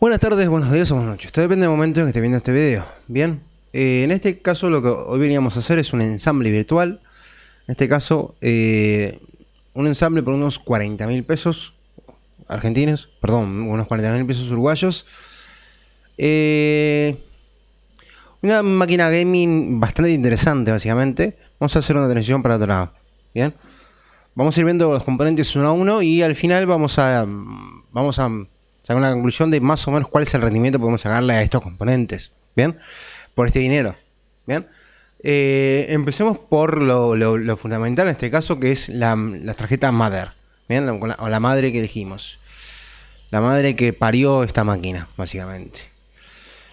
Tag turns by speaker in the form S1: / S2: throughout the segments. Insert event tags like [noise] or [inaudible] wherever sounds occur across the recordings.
S1: Buenas tardes, buenos días o buenas noches. Esto depende del momento en que esté viendo este video. Bien, eh, en este caso lo que hoy veníamos a hacer es un ensamble virtual. En este caso, eh, un ensamble por unos 40 mil pesos argentinos, perdón, unos 40 mil pesos uruguayos. Eh, una máquina gaming bastante interesante, básicamente. Vamos a hacer una transición para otro lado. Bien, vamos a ir viendo los componentes uno a uno y al final vamos a. Vamos a sacar una conclusión de más o menos cuál es el rendimiento que podemos sacarle a estos componentes, ¿bien? Por este dinero, ¿bien? Eh, empecemos por lo, fundamental en este caso, que es la, la tarjeta Mother, ¿bien? o la madre que elegimos. La madre que parió esta máquina, básicamente.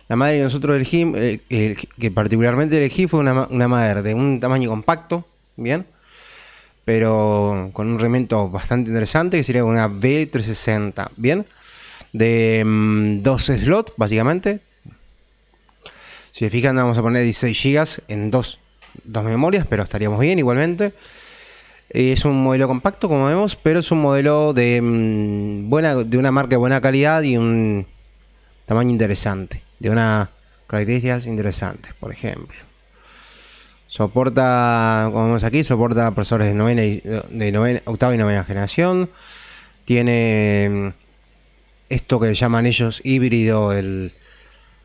S1: La madre que nosotros elegimos, eh, que particularmente elegí, fue una, una madre de un tamaño compacto, ¿bien? Pero con un rendimiento bastante interesante, que sería una B360, ¿bien? de 2 mm, slots, básicamente. Si se fijan, vamos a poner 16 GB en dos, memorias, pero estaríamos bien igualmente. Eh, es un modelo compacto, como vemos, pero es un modelo de, mm, buena, de una marca de buena calidad y un tamaño interesante, de unas características interesantes, por ejemplo. Soporta, como vemos aquí, soporta procesadores de, novena de novena, octava y novena generación. Tiene mm, esto que llaman ellos híbrido, el,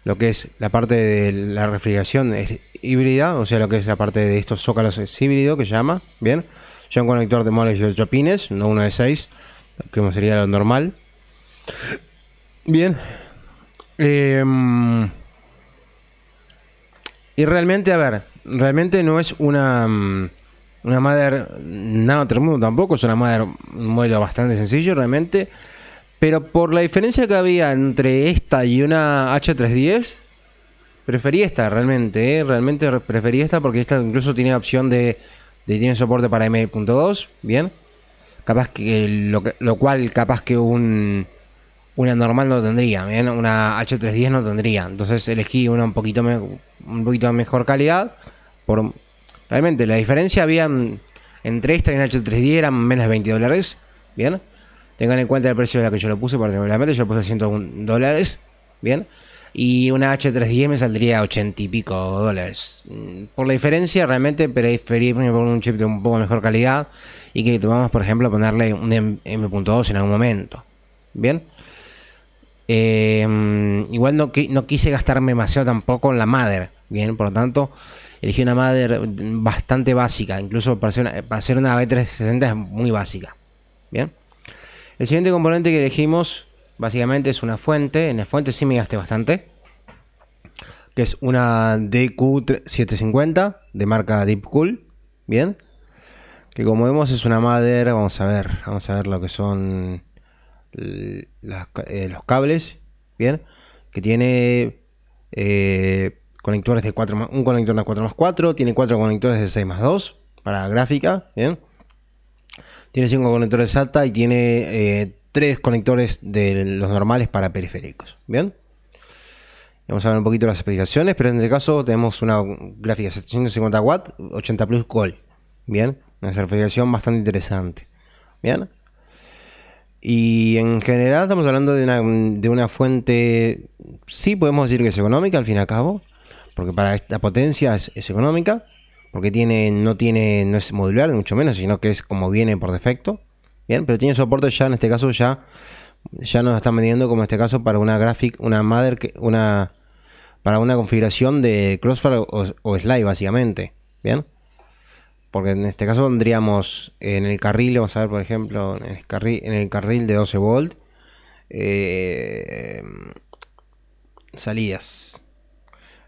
S1: lo que es la parte de la refrigeración es híbrida, o sea, lo que es la parte de estos zócalos es híbrido, que llama, bien. Ya un conector de moles de 8 pines, no uno de 6, que sería lo normal. Bien. Em, y realmente, a ver, realmente no es una una madre nada otro tampoco, es una madre un modelo bastante sencillo realmente. Pero por la diferencia que había entre esta y una H310, preferí esta realmente, ¿eh? realmente preferí esta porque esta incluso tiene opción de, tiene soporte para M.2, bien. Capaz que lo, lo cual capaz que un una normal no tendría, ¿bien? una H310 no tendría. Entonces elegí una un poquito, un poquito mejor calidad. Por, realmente la diferencia había entre esta y una H310 eran menos de 20 dólares. Bien, Tengan en cuenta el precio de la que yo lo puse, particularmente yo lo puse a 101 dólares, ¿bien? Y una H310 me saldría a 80 y pico dólares. Mm, por la diferencia, realmente preferirme poner un chip de un poco mejor calidad y que tomamos, por ejemplo, ponerle un M.2 en algún momento, ¿bien? Eh, igual no, no quise gastarme demasiado tampoco en la madre, ¿bien? Por lo tanto, elegí una madre bastante básica, incluso para hacer una, una B360 es muy básica, ¿bien? El siguiente componente que elegimos básicamente es una fuente. En la fuente sí me gaste bastante. Que es una DQ750 de marca Deepcool Bien. Que como vemos es una madera. Vamos a ver. Vamos a ver lo que son eh, los cables. Bien. Que tiene eh, conectores de 4 un conector de 4 más 4. Tiene cuatro conectores de 6 más 2 para gráfica. Bien. Tiene cinco conectores SATA y tiene eh, tres conectores de los normales para periféricos. ¿Bien? Vamos a ver un poquito las especificaciones, pero en este caso tenemos una gráfica 750 w 80 plus Gold. Bien, una certificación bastante interesante. Bien. Y en general estamos hablando de una, fuente, sí podemos decir que es económica al fin y al cabo, porque para esta potencia es económica porque tiene, no tiene, no es modular, mucho menos, sino que es como viene por defecto. Bien, pero tiene soporte ya en este caso ya, ya nos están vendiendo como en este caso para una graphic, una mother, que, una para una configuración de Crossfire o, Slide básicamente. Bien, porque en este caso tendríamos en el carril, vamos a ver por ejemplo, en el carril, en el carril de 12 volt, eh, salidas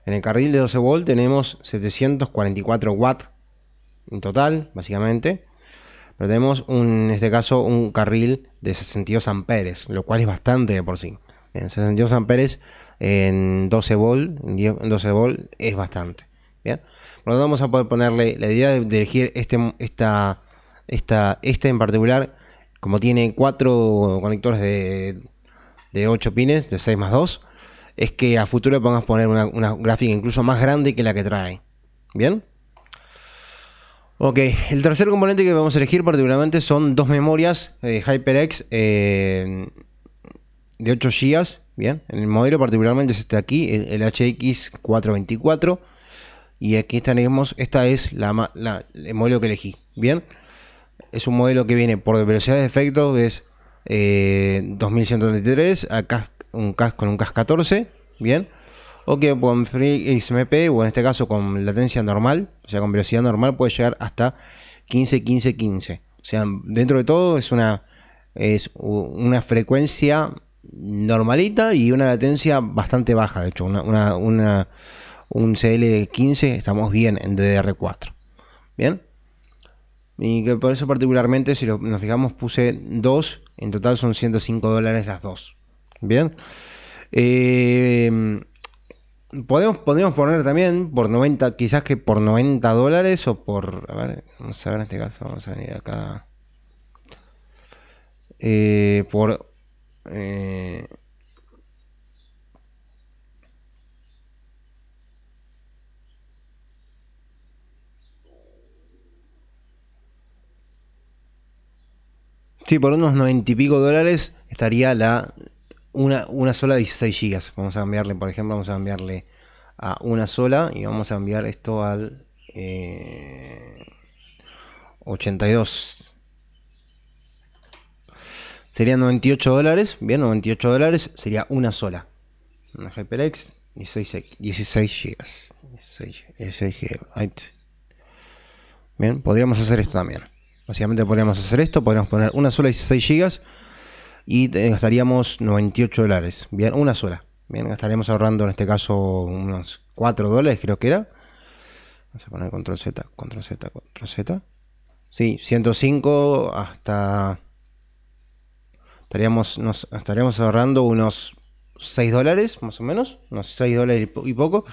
S1: en el carril de 12 v tenemos 744 watts en total, básicamente. Pero tenemos un, en este caso un carril de 62 amperes, lo cual es bastante de por sí. En 62 amperes en 12 volt, 12 es bastante. Por lo tanto, vamos a poder ponerle la idea de dirigir este, este en particular, como tiene cuatro conectores de 8 pines, de 6 más 2 es que a futuro pongas poner una, gráfica incluso más grande que la que trae. ¿Bien? Ok, el tercer componente que vamos a elegir particularmente son dos memorias eh, HyperX eh, de 8 GB. Bien, En el modelo particularmente es este aquí, el, HX424. Y aquí tenemos, esta es la, la, el modelo que elegí. Bien, es un modelo que viene por velocidad de efecto, es 2133. Eh, acá un CAS, con un CAS 14, ¿bien? O que con XMP o en este caso con latencia normal, o sea, con velocidad normal, puede llegar hasta 15, 15, 15. O sea, dentro de todo es una, es una frecuencia normalita y una latencia bastante baja. De hecho, una, una, un CL15 estamos bien en DDR4. Bien. Y que por eso particularmente, si lo, nos fijamos, puse dos. En total son 105 dólares las dos. Bien. Eh, podemos, poner también por 90, quizás que por 90 dólares o por. A ver, vamos a ver en este caso, vamos a venir acá. Eh, por. Eh, Sí, por unos 90 y pico dólares estaría la una, sola 16 gigas Vamos a cambiarle, por ejemplo, vamos a enviarle a una sola y vamos a enviar esto al 82. Serían 98 dólares, bien, 98 dólares sería una sola. Una hyperx 16, 16 Bien, podríamos hacer esto también. Básicamente podríamos hacer esto, podríamos poner una sola 16 GB y gastaríamos 98 dólares, bien, una sola. Bien, gastaríamos ahorrando en este caso unos 4 dólares, creo que era. Vamos a poner control Z, control Z, control Z. Sí, 105 hasta... Estaríamos, nos, estaríamos ahorrando unos 6 dólares, más o menos, unos 6 dólares y poco.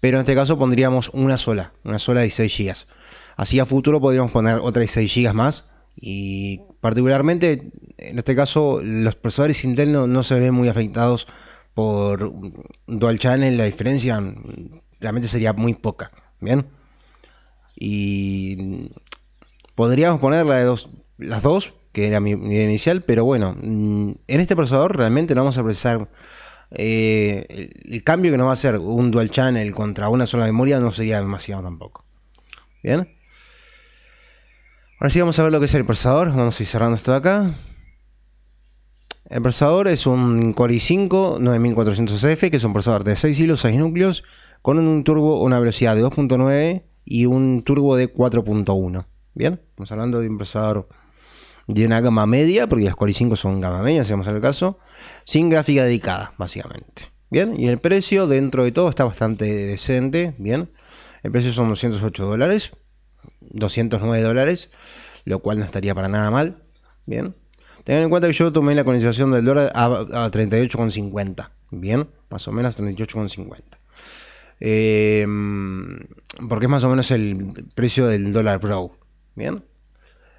S1: Pero en este caso pondríamos una sola, una sola de 6 gigas. Así a futuro podríamos poner otra de 6 gigas más y particularmente, en este caso, los procesadores Intel no, se ven muy afectados por dual channel, la diferencia realmente sería muy poca. Bien. Y podríamos poner de las dos, que era mi idea inicial, pero bueno, mm, en este procesador realmente no vamos a procesar. Eh, el cambio que nos va a hacer un dual channel contra una sola memoria no sería demasiado tampoco. Bien. Ahora sí vamos a ver lo que es el procesador. Vamos a ir cerrando esto de acá. El procesador es un Core i5 9400F, que es un procesador de 6 hilos, 6 núcleos, con un turbo, una velocidad de 2.9 y un turbo de 4.1. Bien, estamos hablando de un procesador de una gama media, porque los Core i5 son gama media, si vamos al caso, sin gráfica dedicada, básicamente. Bien, y el precio dentro de todo está bastante decente, bien. El precio son 208 dólares, 209 dólares, lo cual no estaría para nada mal. Bien. Tengan en cuenta que yo tomé la condicionación del dólar a, 38,50. Bien, más o menos 38,50. Em, porque es más o menos el precio del dólar Pro. Bien.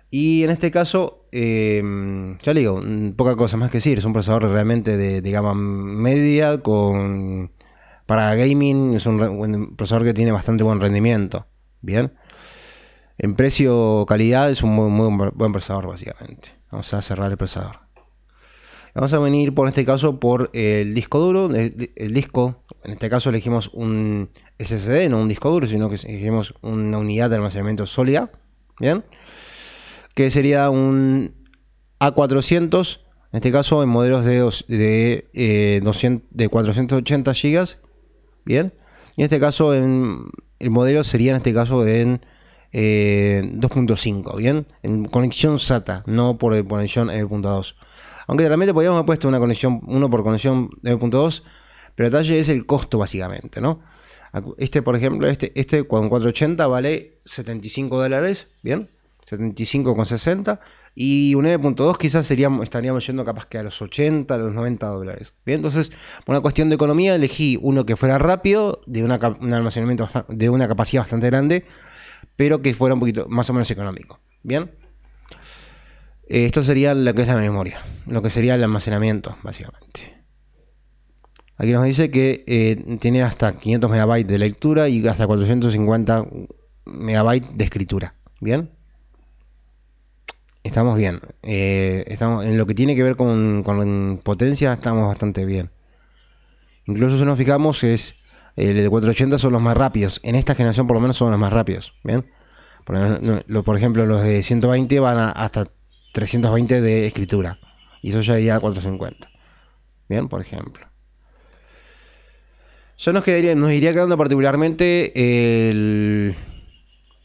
S1: Y en este caso, em, ya le digo, poca cosa más que decir. Es un procesador realmente de, digamos gama media con... Para gaming es un, un procesador que tiene bastante buen rendimiento. Bien. En precio-calidad es un muy, buen procesador, básicamente. Vamos a cerrar el procesador. Vamos a venir por este caso por el disco duro. El, disco, en este caso elegimos un SSD, no un disco duro, sino que elegimos una unidad de almacenamiento sólida. Bien. Que sería un A400. En este caso en modelos de, de, eh, de 480 GB. Bien. Y en este caso en, el modelo sería en este caso en 2.5, eh, ¿bien? En conexión SATA, no por el conexión 9.2. E Aunque realmente podríamos haber puesto una conexión uno por conexión 9.2, e pero el detalle es el costo básicamente, ¿no? Este, por ejemplo, este, este con 480 vale 75 dólares, ¿bien? 75,60 y un 9.2 e quizás seríamos, estaríamos yendo capaz que a los 80, a los 90 dólares. Bien, entonces, por una cuestión de economía, elegí uno que fuera rápido, de un almacenamiento de una capacidad bastante grande pero que fuera un poquito más o menos económico. ¿Bien? Esto sería lo que es la memoria, lo que sería el almacenamiento, básicamente. Aquí nos dice que eh, tiene hasta 500 megabytes de lectura y hasta 450 megabytes de escritura. ¿Bien? Estamos bien. Eh, estamos, en lo que tiene que ver con, con potencia, estamos bastante bien. Incluso si nos fijamos, es el eh, de 480 son los más rápidos. En esta generación por lo menos son los más rápidos. ¿bien? Por, ejemplo, los de 120 van hasta 320 de escritura. Y eso ya iría a 450. Bien, por ejemplo. Yo nos, quedaría, nos iría quedando particularmente el,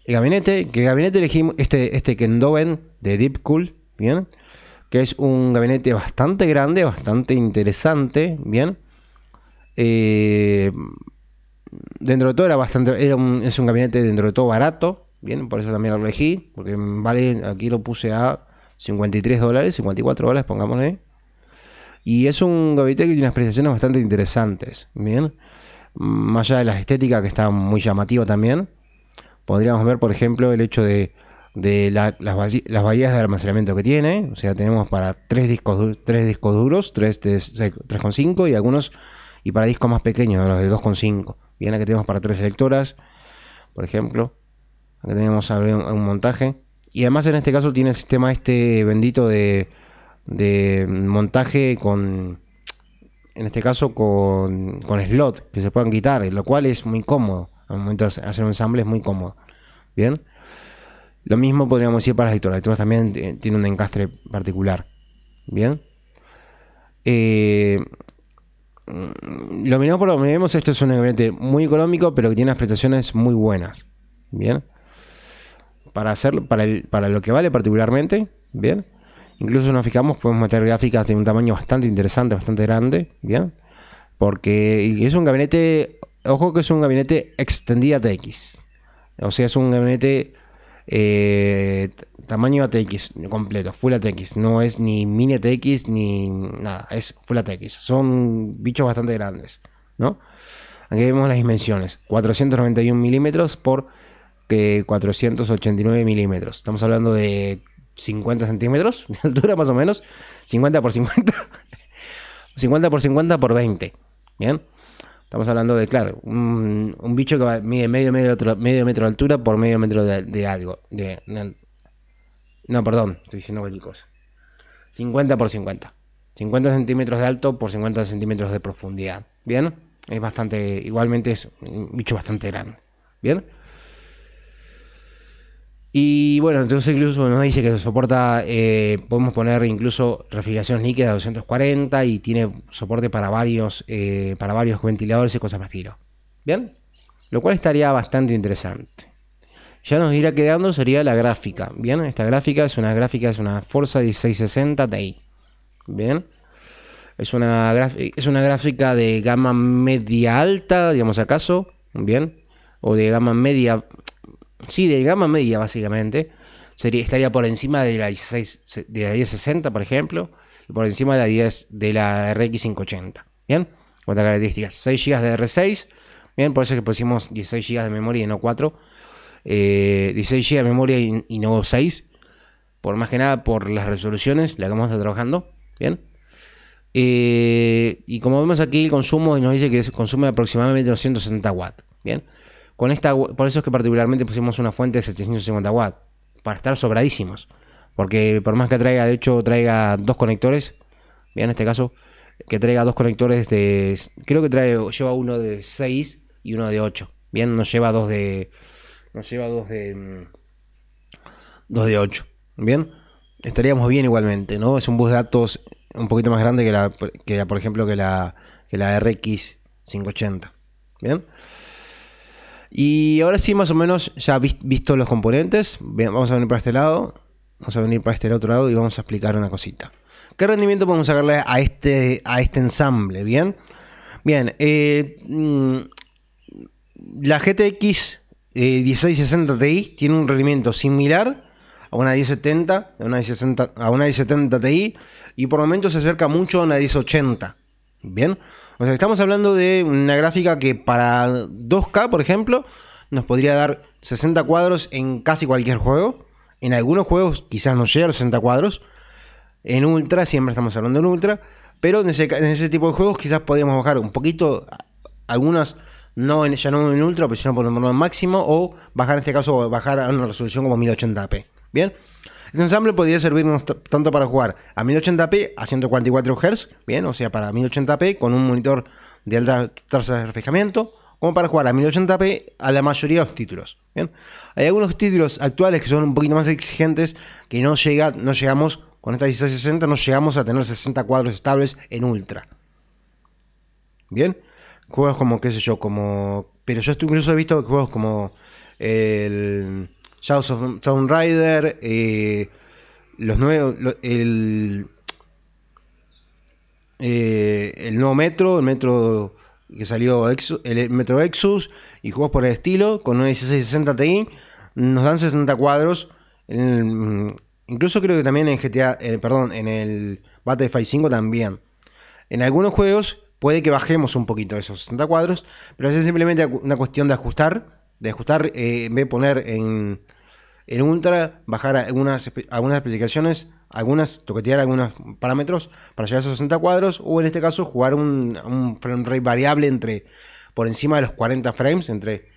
S1: gabinete. Que el gabinete elegimos este, este Kendoven de Deep Cool. Bien. Que es un gabinete bastante grande, bastante interesante. Bien. Eh, dentro de todo era bastante, era es un gabinete dentro de todo barato, bien, por eso también lo elegí, porque vale, aquí lo puse a 53 dólares, 54 dólares, pongámosle. Y es un gabinete que tiene unas prestaciones bastante interesantes, bien. Más allá de la estética, que está muy llamativo también, podríamos ver, por ejemplo, el hecho de, las, las, bahías de almacenamiento que tiene. O sea, tenemos para tres discos, tres discos duros, 3,5 y algunos, y para discos más pequeños, los de 2,5. Bien, que tenemos para tres lectoras, por ejemplo. Aquí tenemos un montaje. Y además en este caso tiene el sistema este bendito de, montaje con, en este caso con, slot, que se pueden quitar, lo cual es muy cómodo. Al momento de hacer un ensamble es muy cómodo. Bien. Lo mismo podríamos decir para las lectoras, Las lectoras también eh, tiene un encastre particular. Bien. Eh, Mm, lo miramos por lo que esto es un gabinete muy económico, pero que tiene unas prestaciones muy buenas. Bien. Para, hacer, para, el, para lo que vale particularmente, bien. Incluso nos fijamos, podemos meter gráficas de un tamaño bastante interesante, bastante grande, bien. Porque es un gabinete, ojo que es un gabinete extendida TX. O sea, es un gabinete eh, tamaño ATX completo, Full ATX, no es ni mini ATX ni nada, es Full ATX, son bichos bastante grandes, ¿no? Aquí vemos las dimensiones, 491 milímetros por 489 milímetros, estamos hablando de 50 centímetros [laughs] de altura más o menos, 50 por 50, 50 [laughs] por 50 por 20, ¿bien? Estamos hablando de, claro, un, bicho que mide medio, metro de altura por medio metro de, algo. no, perdón, estoy diciendo cualquier cosa. 50 por 50. 50 centímetros de alto por 50 centímetros de profundidad. ¿Bien? Es bastante, igualmente es un bicho bastante grande. ¿Bien? Y bueno, entonces incluso nos dice que soporta, eh, podemos poner incluso refrigeración líquida 240 y tiene soporte para varios, eh, para varios ventiladores y cosas más, estilo. ¿Bien? Lo cual estaría bastante interesante. Ya nos irá quedando, sería la gráfica. ¿Bien? Esta gráfica es una gráfica, es una Forza 1660 Ti. ¿Bien? Es una, es una gráfica de gama media alta, digamos acaso. ¿Bien? O de gama media sí, de gama media básicamente. Sería, estaría por encima de la, de la 1060, por ejemplo, y por encima de la, 10, de la RX 580. ¿Bien? Cuántas características. 6 GB de R6. Bien, por eso es que pusimos 16 GB de memoria y no 4. 16 GB de memoria y, no 6. Por más que nada por las resoluciones, la que vamos a estar trabajando. Bien. Eh, y como vemos aquí, el consumo nos dice que consume aproximadamente 260 watts. Bien. Con esta, por eso es que particularmente pusimos una fuente de 750 watts, para estar sobradísimos. Porque por más que traiga, de hecho, traiga dos conectores, bien, en este caso, que traiga dos conectores de. Creo que trae, lleva uno de 6 y uno de 8. Bien, nos lleva dos de. Nos lleva dos de. Mm, dos de 8. Bien, estaríamos bien igualmente, ¿no? Es un bus de datos un poquito más grande que la, que la por ejemplo, que la, que la RX580. Bien. Y ahora sí, más o menos, ya visto los componentes, vamos a venir para este lado, vamos a venir para este otro lado y vamos a explicar una cosita. ¿Qué rendimiento podemos sacarle a este, a este ensamble? Bien, bien, eh, mm, la GTX 1660 eh, Ti tiene un rendimiento similar a una 1070, a una 1070 Ti y por momentos se acerca mucho a una 1080. Bien. O sea, estamos hablando de una gráfica que para 2K, por ejemplo, nos podría dar 60 cuadros en casi cualquier juego. En algunos juegos quizás no llega a los 60 cuadros. En Ultra, siempre estamos hablando en Ultra. Pero en ese, tipo de juegos quizás podríamos bajar un poquito, algunas no ya no en Ultra, pero sino por lo máximo. O bajar en este caso, bajar a una resolución como 1080p. Bien. El este ensamble podría servirnos tanto para jugar a 1080p a 144 Hz, bien, o sea, para 1080p con un monitor de alta tasa de reflejamiento, como para jugar a 1080p a la mayoría de los títulos. ¿bien? Hay algunos títulos actuales que son un poquito más exigentes que no, llega, no llegamos con esta 1660, no llegamos a tener 60 cuadros estables en ultra. Bien, juegos como, qué sé yo, como. Pero yo incluso he visto juegos como el Shadows of Tomb Rider, eh, los nuevos, eh, el, nuevo Metro, el Metro que salió, Exus, el Metro Exus y juegos por el estilo, con un 1660 Ti, nos dan 60 cuadros. Mm, incluso creo que también en GTA, eh, perdón, en el Battlefield 5 también. En algunos juegos puede que bajemos un poquito esos 60 cuadros, pero es simplemente una cuestión de ajustar de ajustar, eh, en vez de poner en, en Ultra, bajar algunas, algunas aplicaciones, algunas, toquetear algunos parámetros para llegar a esos 60 cuadros, o en este caso jugar un, un frame rate variable entre por encima de los 40 frames, entre.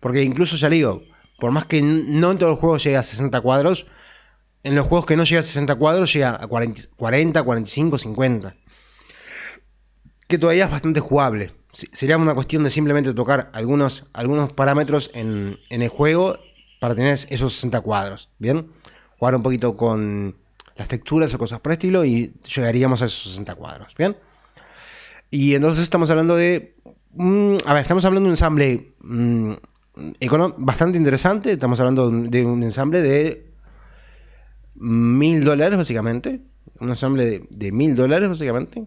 S1: Porque incluso ya le digo, por más que no en todos los juegos llegue a 60 cuadros, en los juegos que no llega a 60 cuadros llega a 40 45, 50. Que todavía es bastante jugable sería una cuestión de simplemente tocar algunos, algunos parámetros en, el juego para tener esos 60 cuadros, ¿bien? Jugar un poquito con las texturas o cosas por el estilo y llegaríamos a esos 60 cuadros, ¿bien? Y entonces estamos hablando de... Mm, a ver, estamos hablando de un ensamble mm, bastante interesante, estamos hablando de un ensamble de mil dólares básicamente, un ensamble de mil dólares básicamente,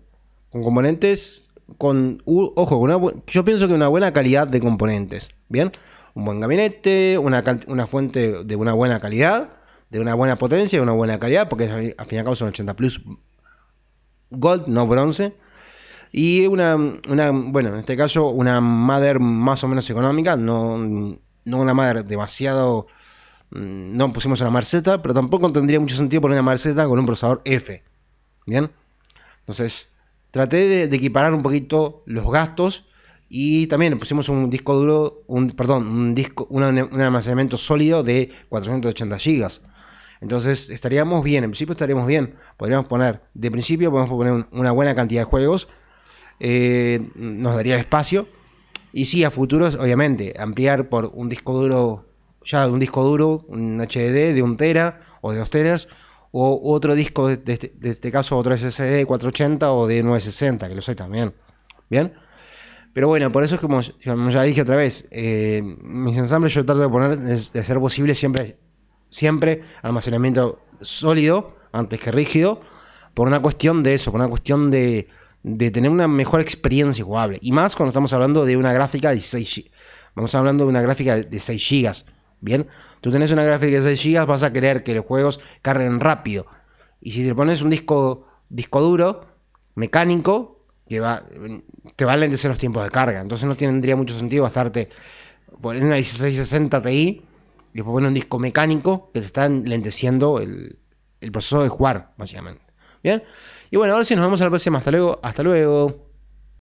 S1: con componentes con, ojo, con yo pienso que una buena calidad de componentes, ¿bien? Un buen gabinete, una, fuente de una buena calidad, de una buena potencia, y una buena calidad, porque al fin y al cabo son 80 plus gold, no bronce. Y una, una, bueno, en este caso, una madre más o menos económica, no, no una madre demasiado. Mm, no pusimos una Marceta, pero tampoco tendría mucho sentido poner una Marceta con un procesador F. ¿Bien? Entonces, traté de, equiparar un poquito los gastos y también pusimos un disco duro, perdón, un, disco, un, almacenamiento sólido de 480 gigas. Entonces estaríamos bien, en principio estaríamos bien. Podríamos poner, de principio podemos poner una buena cantidad de juegos, eh, nos daría el espacio. Y sí, a futuros, obviamente, ampliar por un disco duro, ya un disco duro, un HD de un tera o de dos teras, o otro disco, de, este, este caso otro SSD 480 o de 960, que lo soy también. ¿Bien? Pero bueno, por eso es como ya dije otra vez, eh, mis ensambles yo trato de poner, de ser posible siempre, siempre almacenamiento sólido antes que rígido, por una cuestión de eso, por una cuestión de, tener una mejor experiencia jugable. Y más cuando estamos hablando de una gráfica de Vamos hablando de una gráfica de 6 GB. Bien, tú tenés una gráfica de 6 GB, vas a querer que los juegos carguen rápido. Y si te pones un disco, disco duro, mecánico, te va a lentecer los tiempos de carga. Entonces no tendría mucho sentido gastarte una 1660 Ti y después poner un disco mecánico que te está lenteciendo el, el proceso de jugar, básicamente. Bien, y bueno, ahora sí nos vemos en la próxima. Hasta luego, hasta luego.